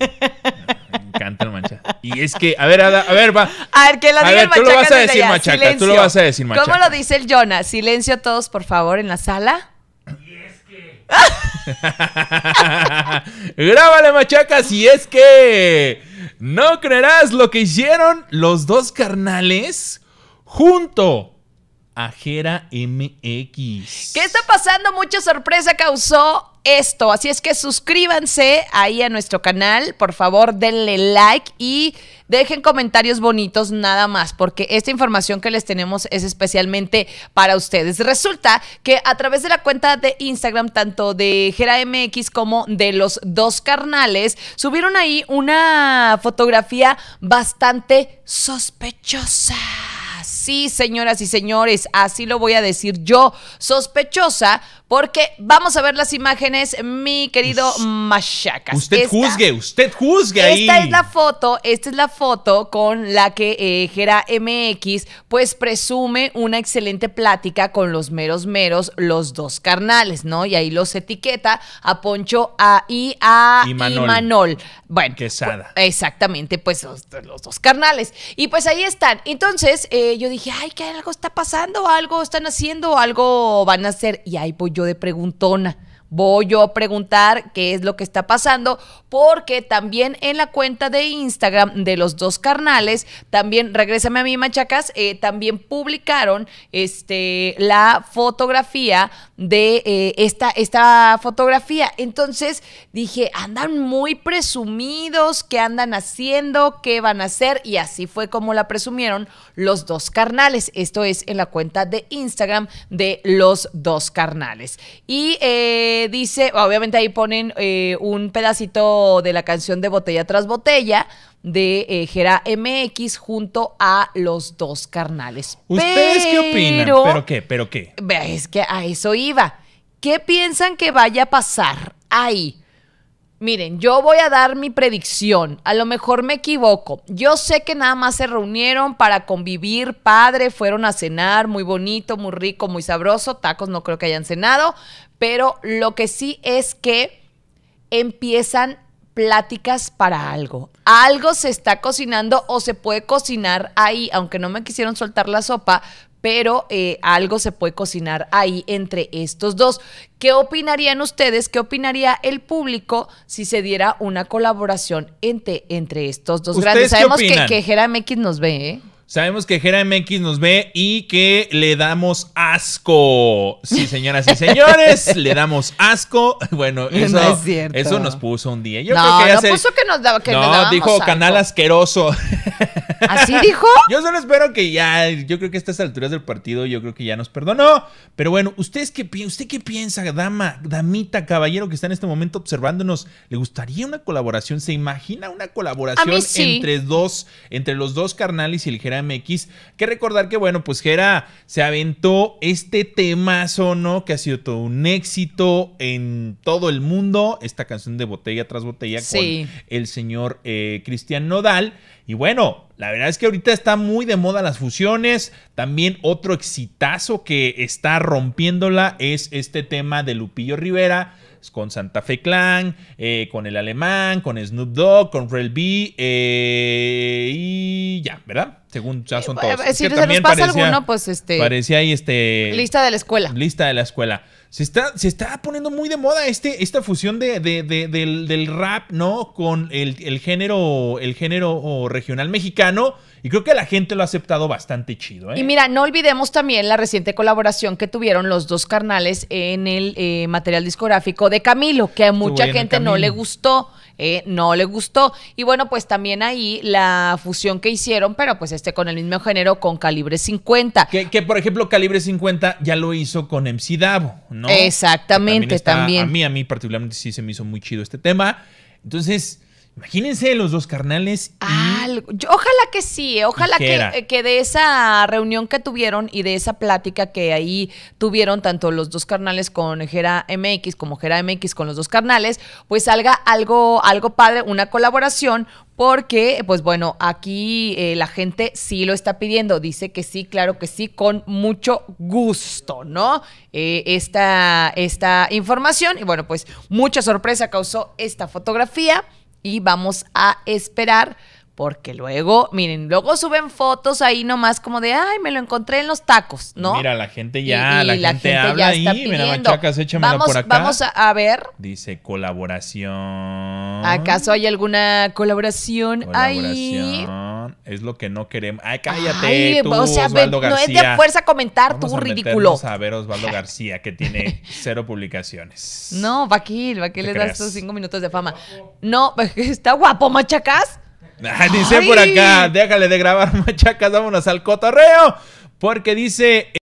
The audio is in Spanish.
Me encanta el machaca. Y es que, a ver, a, ver, va. A ver, que lo diga el Tú lo vas a decir, machaca. Tú lo vas a decir, machaca. ¿Cómo lo dice el Jonah? Silencio todos, por favor, en la sala. Y es que. Grábale, machaca, si es que. No creerás lo que hicieron los dos carnales junto Jera MX. ¿Qué está pasando? Mucha sorpresa causó esto. Así es que suscríbanse ahí a nuestro canal. Por favor, denle like y dejen comentarios bonitos nada más, porque esta información que les tenemos es especialmente para ustedes. Resulta que a través de la cuenta de Instagram, tanto de Jera MX como de los dos carnales, subieron ahí una fotografía bastante sospechosa. Sí, señoras y señores, así lo voy a decir yo, sospechosa, porque vamos a ver las imágenes, mi querido machaca Usted juzgue, usted juzgue Esta es la foto, esta es la foto con la que Gera eh, MX pues presume una excelente plática con los meros meros, los dos carnales, ¿no? Y ahí los etiqueta a Poncho a, y a y Manol. Bueno, pues, exactamente, pues los, dos carnales. Y pues ahí están. Entonces, eh, yo dije, dije, ay, que algo está pasando, algo están haciendo, algo van a hacer. Y ahí voy yo de preguntona voy yo a preguntar qué es lo que está pasando, porque también en la cuenta de Instagram de los dos carnales, también, regrésame a mí, machacas, eh, también publicaron este, la fotografía de eh, esta, esta fotografía. Entonces dije, andan muy presumidos, ¿qué andan haciendo? ¿Qué van a hacer? Y así fue como la presumieron los dos carnales. Esto es en la cuenta de Instagram de los dos carnales. Y eh, dice, obviamente ahí ponen eh, un pedacito de la canción de Botella tras Botella de eh, Jera Gera MX junto a los dos carnales. ¿Ustedes qué opinan? ¿Pero qué? ¿Pero qué? Es que a eso iba. ¿Qué piensan que vaya a pasar ahí? Miren, yo voy a dar mi predicción. A lo mejor me equivoco. Yo sé que nada más se reunieron para convivir, padre, fueron a cenar, muy bonito, muy rico, muy sabroso. Tacos no creo que hayan cenado, pero lo que sí es que empiezan pláticas para algo. Algo se está cocinando o se puede cocinar ahí, aunque no me quisieron soltar la sopa, pero eh, algo se puede cocinar ahí entre estos dos. ¿Qué opinarían ustedes? ¿Qué opinaría el público si se diera una colaboración entre, entre estos dos grandes? Sabemos que, que Jera MX nos ve, ¿eh? Sabemos que Jera MX nos ve y que le damos asco. Sí, señoras y señores, le damos asco. Bueno, eso, eso nos puso un día. no, no puso que nos daba que No, dijo canal asqueroso. ¿Así dijo? Yo solo espero que ya, yo creo que a estas alturas del partido, yo creo que ya nos perdonó. Pero bueno, ¿ustedes qué, ¿usted qué piensa, dama, damita, caballero que está en este momento observándonos? ¿Le gustaría una colaboración? ¿Se imagina una colaboración entre dos, entre los dos carnales y el Gera MX? Que recordar que, bueno, pues Gera se aventó este temazo, ¿no? Que ha sido todo un éxito en todo el mundo. Esta canción de botella tras botella con el señor eh, Cristian Nodal y bueno, la verdad es que ahorita está muy de moda las fusiones. También otro exitazo que está rompiéndola es este tema de Lupillo Rivera con Santa Fe Clan, eh, con el alemán, con Snoop Dogg, con Rel B eh, y ya, ¿verdad? Según ya son eh, todos. Si se nos pasa alguno, pues este. Parecía ahí este. Lista de la escuela. Lista de la escuela. Se está, se está poniendo muy de moda este, esta fusión de, de, del, rap, ¿no? Con el, género, el género regional mexicano. Y creo que la gente lo ha aceptado bastante chido. ¿eh? Y mira, no olvidemos también la reciente colaboración que tuvieron los dos carnales en el material discográfico de Camilo, que a mucha gente no le gustó. Eh, no le gustó. Y bueno, pues también ahí la fusión que hicieron, pero pues este con el mismo género, con Calibre 50. Que, por ejemplo, Calibre 50 ya lo hizo con MC Davo, ¿no? Exactamente, también, A mí, a mí particularmente sí se me hizo muy chido este tema. Entonces, Imagínense los dos carnales. ojalá que sí, eh, ojalá que, eh, que, de esa reunión que tuvieron y de esa plática que ahí tuvieron tanto los dos carnales con Jera MX como Jera MX con los dos carnales, pues salga algo, algo padre, una colaboración, porque, pues bueno, aquí eh, la gente sí lo está pidiendo, dice que sí, claro que sí, con mucho gusto, ¿no? esta, esta información y bueno, pues mucha sorpresa causó esta fotografía y vamos a esperar. Porque luego, miren, luego suben fotos ahí nomás como de, ay, me lo encontré en los tacos, ¿no? Mira, la gente ya, la, gente, habla ya ahí, está pidiendo. vamos, Vamos a, ver. Dice colaboración. ¿Acaso hay alguna colaboración, colaboración. ahí? es lo que no queremos. Ay, cállate. o sea, no es de fuerza comentar, tu ridículo. Vamos a ver Osvaldo García, que tiene cero publicaciones. No, Vaquil, Vaquil le das tus cinco minutos de fama. No, está guapo, machacas. Dice por acá, déjale de grabar machacas, vámonos al cotorreo. Porque dice